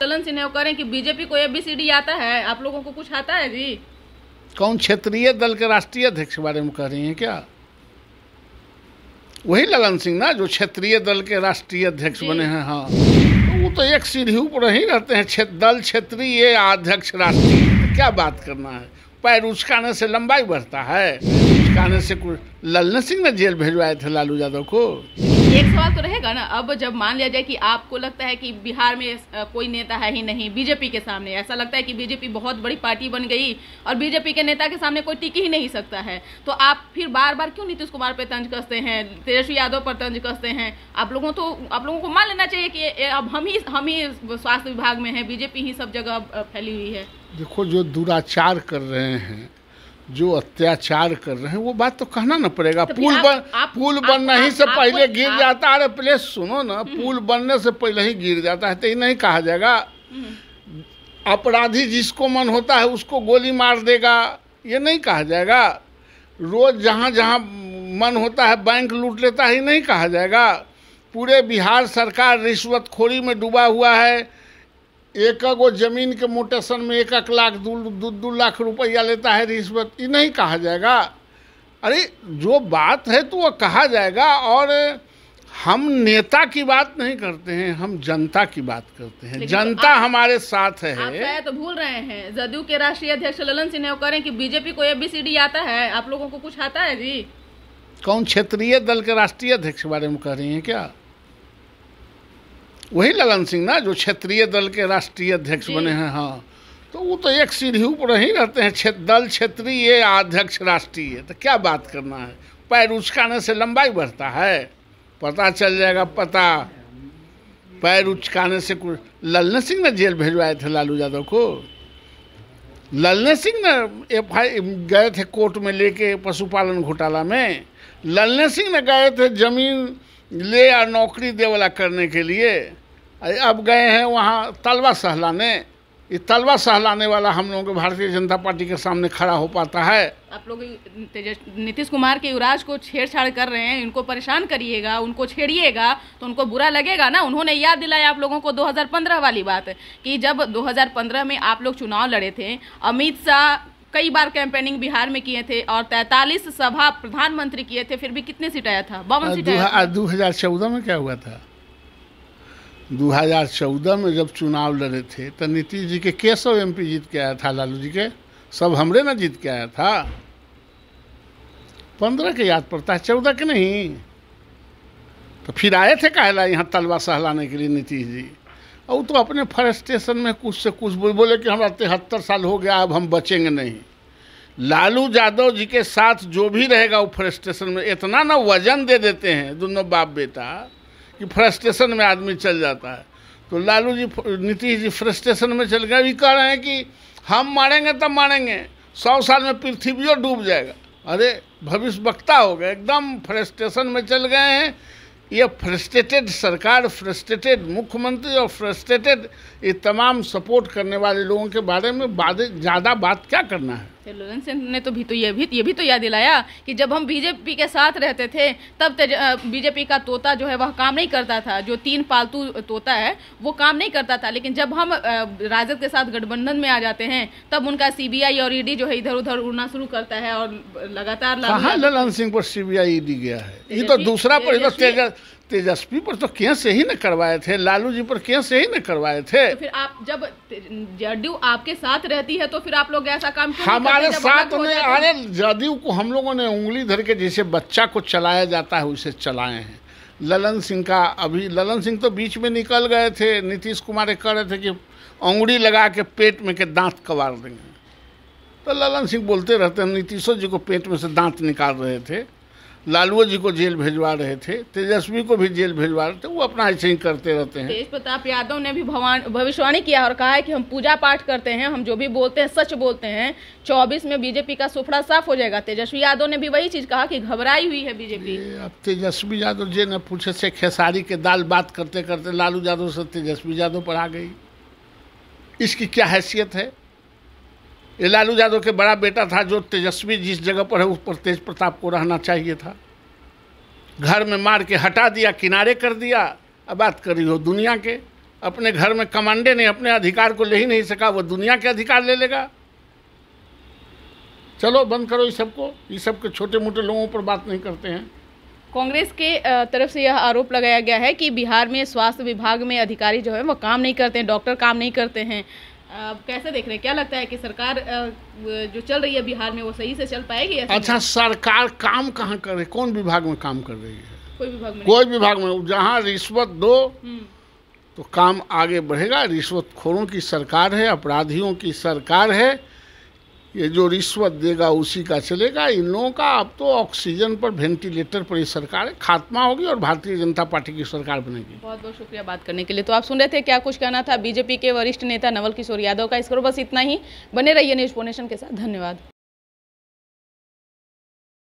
चलन सिन्हा करें कि बीजेपी को एबीसीडी आता है आप लोगों को कुछ आता है जी कौन क्षेत्रीय दल के राष्ट्रीय अध्यक्ष के बारे में कह रही हैं क्या वही ललन सिंह ना जो क्षेत्रीय दल के राष्ट्रीय अध्यक्ष बने हैं हाँ तो वो तो एक सीढ़ी ऊपर ही रहते हैं छे, दल क्षेत्रीय अध्यक्ष राष्ट्रीय तो क्या बात करना है पैर उचकाने से लंबाई बढ़ता है उचकाने से कुछ ललन सिंह ने जेल भेजवाए थे लालू यादव को एक सवाल तो रहेगा ना अब जब मान लिया जाए कि आपको लगता है कि बिहार में कोई नेता है ही नहीं बीजेपी के सामने ऐसा लगता है कि बीजेपी बहुत बड़ी पार्टी बन गई और बीजेपी के नेता के सामने कोई टिक ही नहीं सकता है तो आप फिर बार बार क्यों नीतीश कुमार पर तंज कसते हैं तेजस्वी यादव पर तंज कसते हैं आप लोगों तो आप लोगों को मान लेना चाहिए कि अब हम ही हम ही स्वास्थ्य विभाग में है बीजेपी ही सब जगह फैली हुई है देखो जो दुराचार कर रहे हैं जो अत्याचार कर रहे हैं वो बात तो कहना ना पड़ेगा तो पुल बन पुल बनने ही से पहले गिर जाता अरे प्लेस सुनो ना हम्म। पुल बनने से पहले ही गिर जाता है तो ये नहीं कहा जाएगा हम्म। अपराधी जिसको मन होता है उसको गोली मार देगा ये नहीं कहा जाएगा रोज जहाँ जहाँ मन होता है बैंक लूट लेता है नहीं कहा जाएगा पूरे बिहार सरकार रिश्वतखोरी में डूबा हुआ है एक गो जमीन के मोटेशन में एक एक लाख दो दो लाख रुपया लेता है रिश्वत ये नहीं कहा जाएगा अरे जो बात है तो वह कहा जाएगा और हम नेता की बात नहीं करते हैं हम जनता की बात करते हैं तो जनता आप, हमारे साथ है आप तो भूल रहे हैं जदयू के राष्ट्रीय अध्यक्ष ललन सिंह करें कि बीजेपी को एबीसीडी आता है आप लोगों को कुछ आता है जी कौन क्षेत्रीय दल के राष्ट्रीय अध्यक्ष के बारे में कह रही हैं क्या वही ललन सिंह ना जो क्षेत्रीय दल के राष्ट्रीय अध्यक्ष बने हैं हाँ तो वो तो एक सीढ़ी ऊपर ही रहते हैं छे, दल क्षेत्रीय अध्यक्ष राष्ट्रीय तो क्या बात करना है पैर उचकाने से लंबाई बढ़ता है पता चल जाएगा पता पैर उचकाने से कुछ ललन सिंह ने जेल भेजवाए थे लालू यादव को ललन सिंह ने एफ आई गए थे कोर्ट में लेके पशुपालन घोटाला में ललन सिंह ने गए थे जमीन ले या नौकरी दे वाला करने के लिए अब गए हैं वहाँ तलवा सहलाने ये तलवा सहलाने वाला हम लोगों के भारतीय जनता पार्टी के सामने खड़ा हो पाता है आप लोग नीतीश कुमार के युवराज को छेड़छाड़ कर रहे हैं इनको परेशान करिएगा उनको छेड़िएगा तो उनको बुरा लगेगा ना उन्होंने याद दिलाया आप लोगों को 2015 वाली बात कि जब 2015 में आप लोग चुनाव लड़े थे अमित शाह कई बार कैंपेनिंग बिहार में किए थे और 43 सभा प्रधानमंत्री किए थे फिर भी कितने सीट आया था बावन सीट आया दो हजार चौदह में क्या हुआ था 2014 में जब चुनाव लड़े थे तो नीतीश जी के केशव पी जीत के आया था लालू जी के सब हमरे ना जीत के आया था पंद्रह के याद पड़ता है चौदह के नहीं तो फिर आए थे कहला यहाँ तलवा सहलाने के लिए नीतीश जी और तो अपने फ्रस्ट्रेशन में कुछ से कुछ बोले बोले कि हमारा तिहत्तर साल हो गया अब हम बचेंगे नहीं लालू यादव जी के साथ जो भी रहेगा वो फ्रस्ट्रेशन में इतना ना वजन दे देते हैं दोनों बाप बेटा कि फ्रस्ट्रेशन में आदमी चल जाता है तो लालू जी नीतीश जी फ्रस्ट्रेशन में चल गए अभी कह रहे हैं कि हम मारेंगे तब मारेंगे सौ साल में पृथ्वी डूब जाएगा अरे भविष्य वक्ता हो गए एकदम फ्रस्ट्रेशन में चल गए हैं ये फ्रस्ट्रेटेड सरकार फ्रस्ट्रेटेड मुख्यमंत्री और फ्रस्ट्रेटेड ये तमाम सपोर्ट करने वाले लोगों के बारे में ज़्यादा बात क्या करना है लोरन सिंह ने तो भी तो ये भी ये भी तो याद दिलाया कि जब हम बीजेपी के साथ रहते थे तब बीजेपी का तोता जो है वह काम नहीं करता था जो तीन पालतू तोता है वो काम नहीं करता था लेकिन जब हम राजद के साथ गठबंधन में आ जाते हैं तब उनका सीबीआई और ईडी e जो है इधर उधर उड़ना शुरू करता है और लगातार ललन सिंह पर सीबीआई ईडी e गया है ये तो दूसरा पर तेजस्वी पर तो केस ही न करवाए थे लालू जी पर केस ही न करवाए थे तो फिर आप जब जदयू आपके साथ रहती है तो फिर आप लोग ऐसा काम क्यों हमारे साथ अरे जदयू को हम लोगों ने उंगली धर के जैसे बच्चा को चलाया जाता है उसे चलाए हैं ललन सिंह का अभी ललन सिंह तो बीच में निकल गए थे नीतीश कुमार कह रहे थे कि उंगली लगा के पेट में के दांत कबाड़ देंगे तो ललन सिंह बोलते रहते हैं नीतीशो जी को पेट में से दांत निकाल रहे थे लालू जी को जेल भेजवा रहे थे तेजस्वी को भी जेल भेजवा रहे थे वो अपना ऐसे ही करते रहते हैं तेज प्रताप यादव ने भी भवान भविष्यवाणी किया और कहा है कि हम पूजा पाठ करते हैं हम जो भी बोलते हैं सच बोलते हैं चौबीस में बीजेपी का सुफड़ा साफ हो जाएगा तेजस्वी यादव ने भी वही चीज कहा कि घबराई हुई है बीजेपी अब तेजस्वी यादव जी ने पूछे से खेसारी के दाल बात करते करते लालू यादव से तेजस्वी यादव पर आ गई इसकी क्या हैसियत है ये लालू यादव के बड़ा बेटा था जो तेजस्वी जिस जगह पर है उस पर तेज प्रताप को रहना चाहिए था घर में मार के हटा दिया किनारे कर दिया अब बात कर रही हो दुनिया के अपने घर में कमांडे ने अपने अधिकार को ले ही नहीं सका वो दुनिया के अधिकार ले लेगा चलो बंद करो ये सबको ये सब के छोटे मोटे लोगों पर बात नहीं करते हैं कांग्रेस के तरफ से यह आरोप लगाया गया है कि बिहार में स्वास्थ्य विभाग में अधिकारी जो है वो काम नहीं करते हैं डॉक्टर काम नहीं करते हैं आप कैसे देख रहे हैं क्या लगता है कि सरकार जो चल रही है बिहार में वो सही से चल पाएगी अच्छा सरकार काम कहाँ कर रही है कौन विभाग में काम कर रही है कोई विभाग में कोई विभाग में जहाँ रिश्वत दो हम्म। तो काम आगे बढ़ेगा रिश्वतखोरों की सरकार है अपराधियों की सरकार है ये जो रिश्वत देगा उसी का चलेगा इन लोगों का अब तो ऑक्सीजन पर वेंटिलेटर पर ये सरकार खात्मा होगी और भारतीय जनता पार्टी की सरकार बनेगी बहुत बहुत शुक्रिया बात करने के लिए तो आप सुन रहे थे क्या कुछ कहना था बीजेपी के वरिष्ठ नेता नवल किशोर यादव का इसको बस इतना ही बने रहिए न्यूज पोनेशन के साथ धन्यवाद